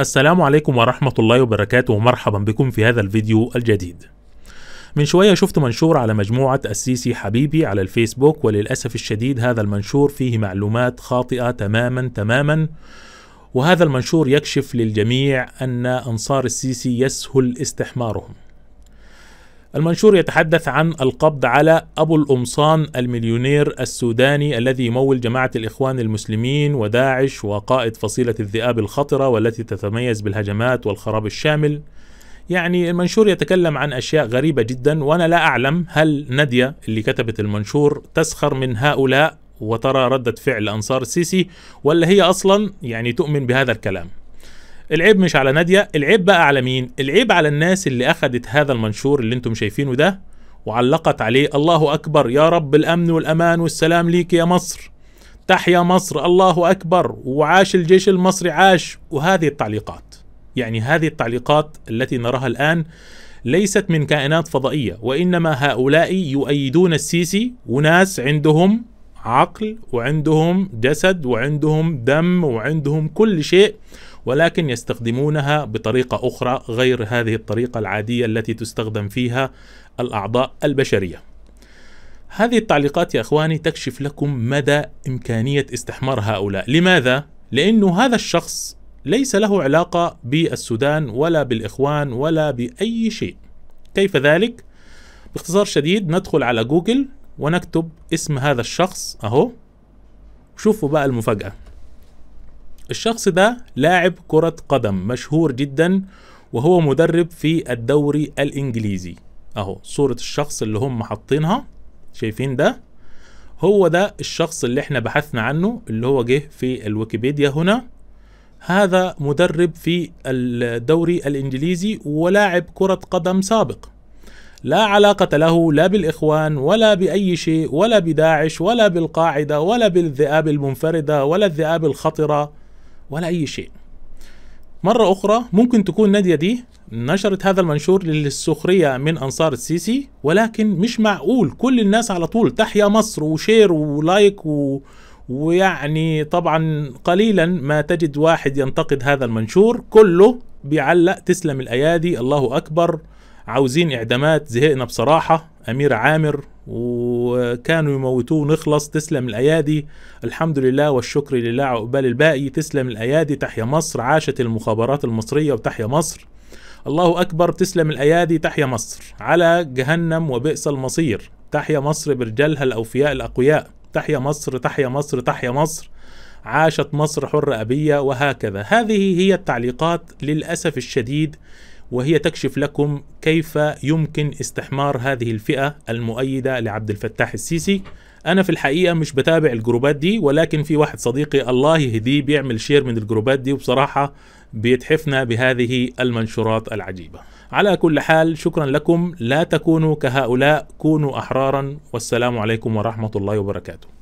السلام عليكم ورحمة الله وبركاته ومرحبا بكم في هذا الفيديو الجديد من شوية شفت منشور على مجموعة السيسي حبيبي على الفيسبوك وللأسف الشديد هذا المنشور فيه معلومات خاطئة تماما تماما وهذا المنشور يكشف للجميع أن أنصار السيسي يسهل استحمارهم المنشور يتحدث عن القبض على أبو القمصان المليونير السوداني الذي يمول جماعة الإخوان المسلمين وداعش وقائد فصيلة الذئاب الخطرة والتي تتميز بالهجمات والخراب الشامل يعني المنشور يتكلم عن أشياء غريبة جدا وأنا لا أعلم هل نادية اللي كتبت المنشور تسخر من هؤلاء وترى ردة فعل أنصار السيسي ولا هي أصلا يعني تؤمن بهذا الكلام العيب مش على ناديه العيب بقى على مين العيب على الناس اللي اخذت هذا المنشور اللي انتم شايفينه ده وعلقت عليه الله اكبر يا رب الامن والامان والسلام ليك يا مصر تحيا مصر الله اكبر وعاش الجيش المصري عاش وهذه التعليقات يعني هذه التعليقات التي نراها الان ليست من كائنات فضائيه وانما هؤلاء يؤيدون السيسي وناس عندهم عقل وعندهم جسد وعندهم دم وعندهم كل شيء ولكن يستخدمونها بطريقه اخرى غير هذه الطريقه العاديه التي تستخدم فيها الاعضاء البشريه. هذه التعليقات يا اخواني تكشف لكم مدى امكانيه استحمار هؤلاء، لماذا؟ لانه هذا الشخص ليس له علاقه بالسودان ولا بالاخوان ولا باي شيء. كيف ذلك؟ باختصار شديد ندخل على جوجل ونكتب اسم هذا الشخص اهو شوفوا بقى المفاجأة الشخص ده لاعب كرة قدم مشهور جدا وهو مدرب في الدوري الإنجليزي أهو صورة الشخص اللي هم حاطينها شايفين ده هو ده الشخص اللي احنا بحثنا عنه اللي هو جه في الويكيبيديا هنا هذا مدرب في الدوري الإنجليزي ولاعب كرة قدم سابق لا علاقة له لا بالإخوان ولا بأي شيء ولا بداعش ولا بالقاعدة ولا بالذئاب المنفردة ولا الذئاب الخطرة ولا أي شيء مرة أخرى ممكن تكون نادية دي نشرت هذا المنشور للسخرية من أنصار السيسي ولكن مش معقول كل الناس على طول تحيا مصر وشير ولايك و... ويعني طبعا قليلا ما تجد واحد ينتقد هذا المنشور كله بيعلق تسلم الأيادي الله أكبر عاوزين اعدامات زهقنا بصراحه امير عامر وكانوا يموتوه نخلص تسلم الايادي الحمد لله والشكر لله عقبال الباقي تسلم الايادي تحيا مصر عاشت المخابرات المصريه وتحيا مصر الله اكبر تسلم الايادي تحيا مصر على جهنم وبئس المصير تحيا مصر برجالها الاوفياء الاقوياء تحيا مصر تحيا مصر تحيا مصر عاشت مصر حرة أبية وهكذا هذه هي التعليقات للأسف الشديد وهي تكشف لكم كيف يمكن استحمار هذه الفئة المؤيدة لعبد الفتاح السيسي أنا في الحقيقة مش بتابع الجروبات دي ولكن في واحد صديقي الله يهديه بيعمل شير من الجروبات دي وبصراحة بيتحفنا بهذه المنشورات العجيبة على كل حال شكرا لكم لا تكونوا كهؤلاء كونوا أحرارا والسلام عليكم ورحمة الله وبركاته